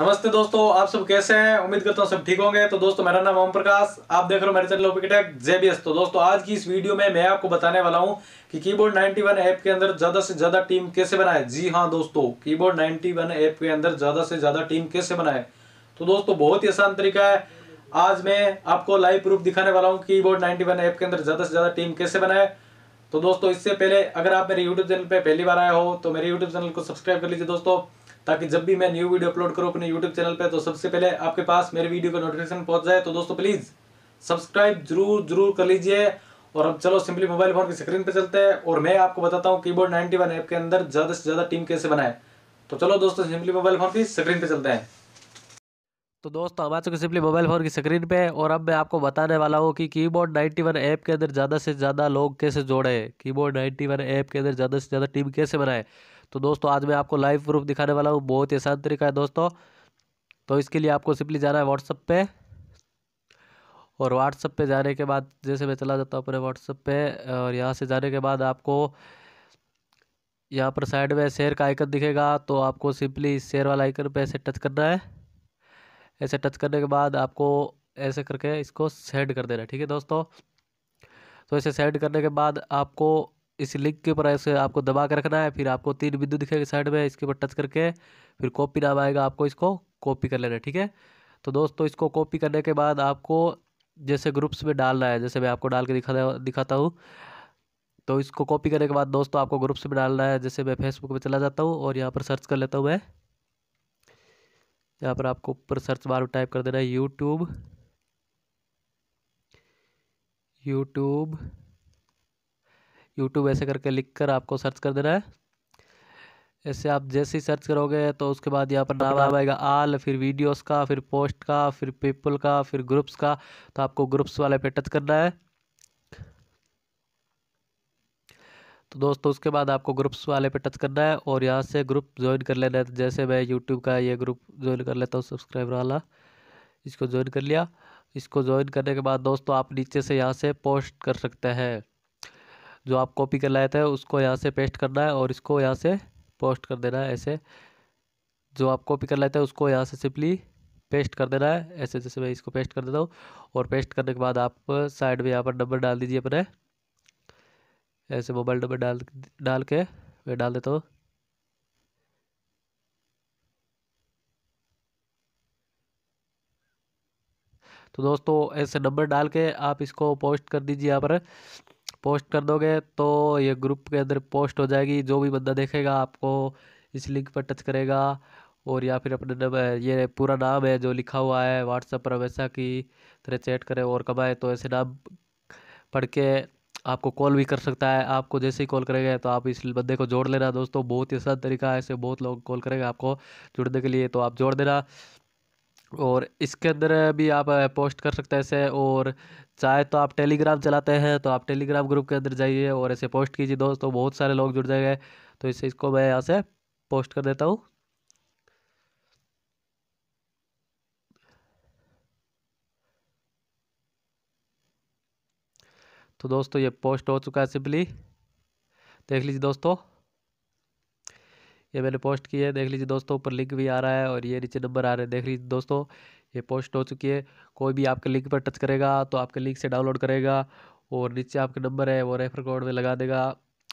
नमस्ते दोस्तों आप सब कैसे हैं उम्मीद करता हूँ सब ठीक होंगे तो दोस्तों मेरा नाम ओम प्रकाश आप देख रहे हो मेरे चैनल ओपिकटेक जेबीएस तो दोस्तों आज की इस वीडियो में मैं आपको बताने वाला हूँ कि कीबोर्ड 91 ऐप के अंदर ज़्यादा से ज़्यादा टीम कैसे बनाए जी हाँ दोस्तों कीबोर्ड 91 ऐप के अंदर ज़्यादा से ज़्यादा टीम कैसे बनाए तो दोस्तों बहुत ही आसान तरीका है आज मैं आपको लाइव प्रूफ दिखाने वाला हूँ की बोर्ड ऐप के अंदर ज़्यादा से ज़्यादा टीम कैसे बनाए तो दोस्तों इससे पहले अगर आप मेरे यूट्यूब चैनल पे पहली बार आए हो तो मेरे यूट्यूब चैनल को सब्सक्राइब कर लीजिए दोस्तों ताकि जब भी मैं न्यू वीडियो अपलोड करूँ अपने यूट्यूब चैनल पर तो सबसे पहले आपके पास मेरे वीडियो का नोटिफिकेशन पहुंच जाए तो दोस्तों प्लीज़ सब्सक्राइब जरूर जरूर कर लीजिए और अब चलो सिंपली मोबाइल फोन की स्क्रीन पे चलते हैं और मैं आपको बताता हूँ कीबोर्ड 91 ऐप के अंदर ज़्यादा से ज़्यादा टीम कैसे बनाए तो चलो दोस्तों सिंपली मोबाइल फोन की स्क्रीन पे चलते हैं तो दोस्तों हम आ चुके सिंपली मोबाइल फ़ोन की स्क्रीन पे और अब मैं आपको बताने वाला हूँ कि कीबोर्ड 91 ऐप के अंदर ज़्यादा से ज़्यादा लोग कैसे जोड़े कीबोर्ड 91 ऐप के अंदर ज़्यादा से ज़्यादा टीम कैसे बनाए तो दोस्तों आज मैं आपको लाइव प्रूफ दिखाने वाला हूँ बहुत ही आसान तरीका है दोस्तों तो इसके लिए आपको सिंपली जाना है व्हाट्सअप पर और व्हाट्सअप पर जाने के बाद जैसे मैं चला जाता हूँ अपने व्हाट्सअप पर और यहाँ से जाने के बाद आपको यहाँ पर साइड में शेयर का आइकन दिखेगा तो आपको सिंपली इस शेयर वाला आइकन पर ऐसे टच करना है ऐसे टच करने के बाद आपको ऐसे करके इसको सेंड कर देना ठीक है दोस्तों तो ऐसे सेंड करने के बाद आपको इस लिंक के ऊपर ऐसे आपको दबा के रखना है फिर आपको तीन बिंदु दिखेगा साइड में इसके ऊपर टच करके फिर कॉपी नाम आएगा आपको इसको कॉपी कर लेना है ठीक है तो दोस्तों इसको कॉपी करने के बाद आपको जैसे ग्रुप्स में डालना है जैसे मैं आपको डाल के दिखा दिखाता हूँ तो इसको कॉपी करने के बाद दोस्तों आपको ग्रुप्स में डालना है जैसे मैं फेसबुक पर चला जाता हूँ और यहाँ पर सर्च कर लेता हूँ मैं यहाँ पर आपको ऊपर सर्च बार में टाइप कर देना है यूट्यूब यूट्यूब यूट्यूब ऐसे करके लिख कर आपको सर्च कर देना है ऐसे आप जैसे ही सर्च करोगे तो उसके बाद यहाँ पर नाम हाँ। आएगा आल फिर वीडियोस का फिर पोस्ट का फिर पीपल का फिर ग्रुप्स का तो आपको ग्रुप्स वाले पे टच करना है तो दोस्तों उसके बाद आपको ग्रुप्स वाले पे टच करना है और यहाँ से ग्रुप ज्वाइन कर लेना है तो जैसे मैं यूट्यूब का ये ग्रुप ज्वाइन कर लेता हूँ सब्सक्राइबर वाला इसको ज्वाइन कर लिया इसको ज्वाइन करने के बाद दोस्तों आप नीचे से यहाँ से पोस्ट कर सकते हैं जो आप कॉपी कर लाए थे उसको यहाँ से पेस्ट करना है और इसको यहाँ से पोस्ट कर देना है ऐसे जो आप कॉपी कर लाए थे उसको यहाँ से सिंपली पेस्ट कर देना है ऐसे जैसे मैं इसको पेस्ट कर देता हूँ और पेस्ट करने के बाद आप साइड में यहाँ पर नंबर डाल दीजिए अपने ऐसे मोबाइल नंबर डाल डाल के मैं डाल देता हूँ तो दोस्तों ऐसे नंबर डाल के आप इसको पोस्ट कर दीजिए यहाँ पर पोस्ट कर दोगे तो ये ग्रुप के अंदर पोस्ट हो जाएगी जो भी बंदा देखेगा आपको इस लिंक पर टच करेगा और या फिर अपने नंबर ये पूरा नाम है जो लिखा हुआ है व्हाट्सएप पर हमेशा की तरह चैट करें और कमाए तो ऐसे नाम पढ़ के आपको कॉल भी कर सकता है आपको जैसे ही कॉल करेगा तो आप इस बंदे को जोड़ लेना दोस्तों बहुत ही आसान तरीका है ऐसे बहुत लोग कॉल करेगा आपको जुड़ने के लिए तो आप जोड़ देना और इसके अंदर भी आप पोस्ट कर सकते हैं ऐसे और चाहे तो आप टेलीग्राम चलाते हैं तो आप टेलीग्राम ग्रुप के अंदर जाइए और ऐसे पोस्ट कीजिए दोस्तों बहुत सारे लोग जुड़ जाएंगे तो इससे इसको मैं यहाँ से पोस्ट कर देता हूँ तो दोस्तों ये पोस्ट हो चुका है सिंपली देख लीजिए दोस्तों ये मैंने पोस्ट की है देख लीजिए दोस्तों ऊपर लिंक भी आ रहा है और ये नीचे नंबर आ रहे हैं देख लीजिए दोस्तों ये पोस्ट हो चुकी है कोई भी आपके लिंक पर टच करेगा तो आपके लिंक से डाउनलोड करेगा और नीचे आपके नंबर है वो रेफर कोड में लगा देगा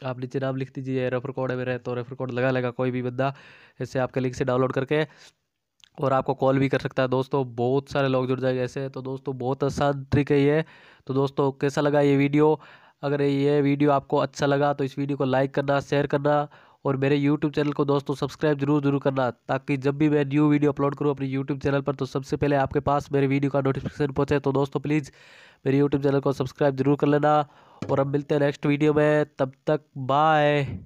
आप नीचे नाम लिख दीजिए रेफर कोड है मेरे तो रेफर कोड लगा लेगा कोई भी बंदा इससे आपके लिंक से डाउनलोड करके और आपको कॉल भी कर सकता है दोस्तों बहुत सारे लोग जुड़ जाएंगे ऐसे तो दोस्तों बहुत आसान अच्छा ट्रिक है ये तो दोस्तों कैसा लगा ये वीडियो अगर ये वीडियो आपको अच्छा लगा तो इस वीडियो को लाइक करना शेयर करना और मेरे यूट्यूब चैनल को दोस्तों सब्सक्राइब जरूर जरूर करना ताकि जब भी मैं न्यू वीडियो अपलोड करूँ अपने यूट्यूब चैनल पर तो सबसे पहले आपके पास मेरे वीडियो का नोटिफिकेशन पहुँचे तो दोस्तों प्लीज़ मेरे यूट्यूब चैनल को सब्सक्राइब जरूर कर लेना और अब मिलते हैं नेक्स्ट वीडियो में तब तक बाय